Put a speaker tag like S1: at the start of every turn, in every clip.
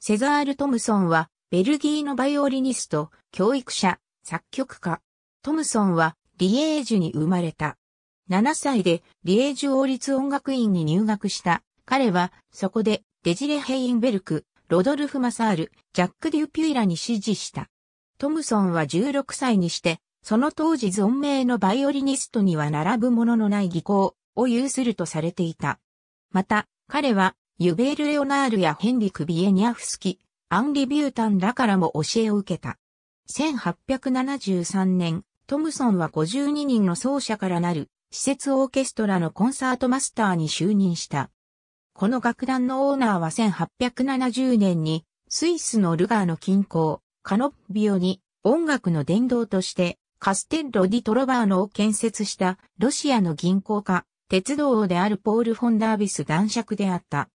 S1: セザール・トムソンは、ベルギーのバイオリニスト、教育者、作曲家。トムソンは、リエージュに生まれた。7歳で、リエージュ王立音楽院に入学した。彼は、そこで、デジレ・ヘインベルク、ロドルフ・マサール、ジャック・デュピュイラに支持した。トムソンは16歳にして、その当時存命のバイオリニストには並ぶもののない技巧を有するとされていた。また、彼はユベール・レオナールやヘンリク・ビエニャフスキ、アンリ・ビュータンらからも教えを受けた。1873年、トムソンは52人の奏者からなる、施設オーケストラのコンサートマスターに就任した。この楽団のオーナーは1870年に、スイスのルガーの近郊、カノッビオに音楽の殿堂として、カステッロ・ディ・トロバーノを建設したロシアの銀行家、鉄道王であるポール・フォンダービス男爵であった。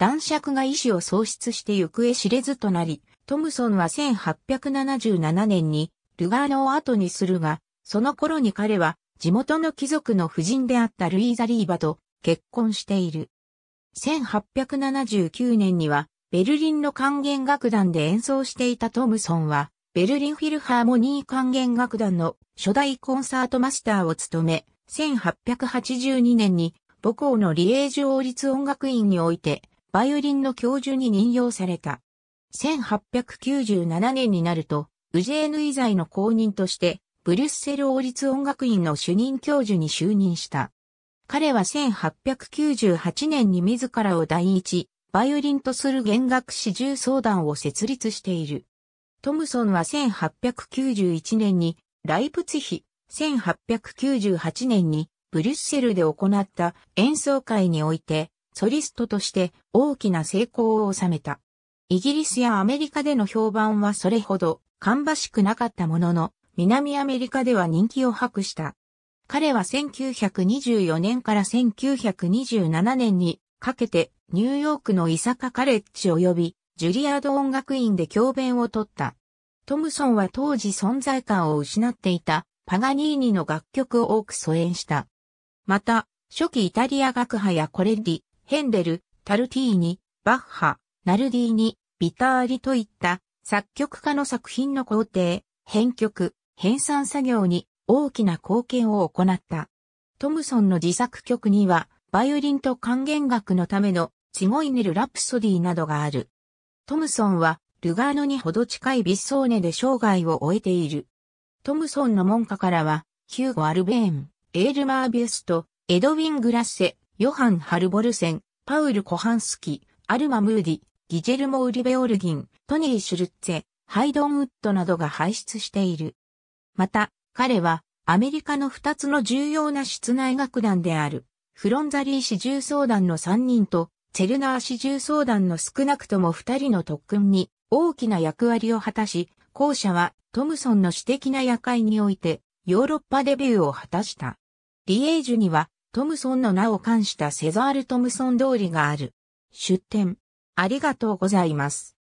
S1: 男爵が意志を喪失して行方知れずとなり、トムソンは1877年にルガーノを後にするが、その頃に彼は地元の貴族の夫人であったルイーザ・リーバと結婚している。1879年にはベルリンの管弦楽団で演奏していたトムソンは、ベルリンフィルハーモニー管弦楽団の初代コンサートマスターを務め、1882年に母校のリエージュ王立音楽院においてバイオリンの教授に任用された。1897年になると、ウジェーヌ以在の公認として、ブリュッセル王立音楽院の主任教授に就任した。彼は1898年に自らを第一、バイオリンとする弦楽四重相談を設立している。トムソンは1891年にライプツヒ、1898年にブリュッセルで行った演奏会においてソリストとして大きな成功を収めた。イギリスやアメリカでの評判はそれほど芳しくなかったものの、南アメリカでは人気を博した。彼は1924年から1927年にかけてニューヨークのイサカカレッジ及びジュリアード音楽院で教鞭を取った。トムソンは当時存在感を失っていたパガニーニの楽曲を多く疎遠した。また、初期イタリア学派やコレッリ、ヘンデル、タルティーニ、バッハ、ナルディーニ、ビターリといった作曲家の作品の工程、編曲、編纂作業に大きな貢献を行った。トムソンの自作曲には、バイオリンと管弦楽のためのチゴイネル・ラプソディなどがある。トムソンは、ルガーノにほど近いビッソーネで生涯を終えている。トムソンの門下からは、ヒューゴ・アルベーン、エールマー・ビュスト、エドウィン・グラッセ、ヨハン・ハルボルセン、パウル・コハンスキ、アルマ・ムーディ、ギジェルモ・ウリベオルギン、トニー・シュルッツェ、ハイドン・ウッドなどが輩出している。また、彼は、アメリカの二つの重要な室内楽団である、フロンザリー市重奏団の三人と、チェルナー市重奏団の少なくとも二人の特訓に大きな役割を果たし、後者はトムソンの私的な夜会においてヨーロッパデビューを果たした。リエージュにはトムソンの名を冠したセザール・トムソン通りがある。出店。ありがとうございます。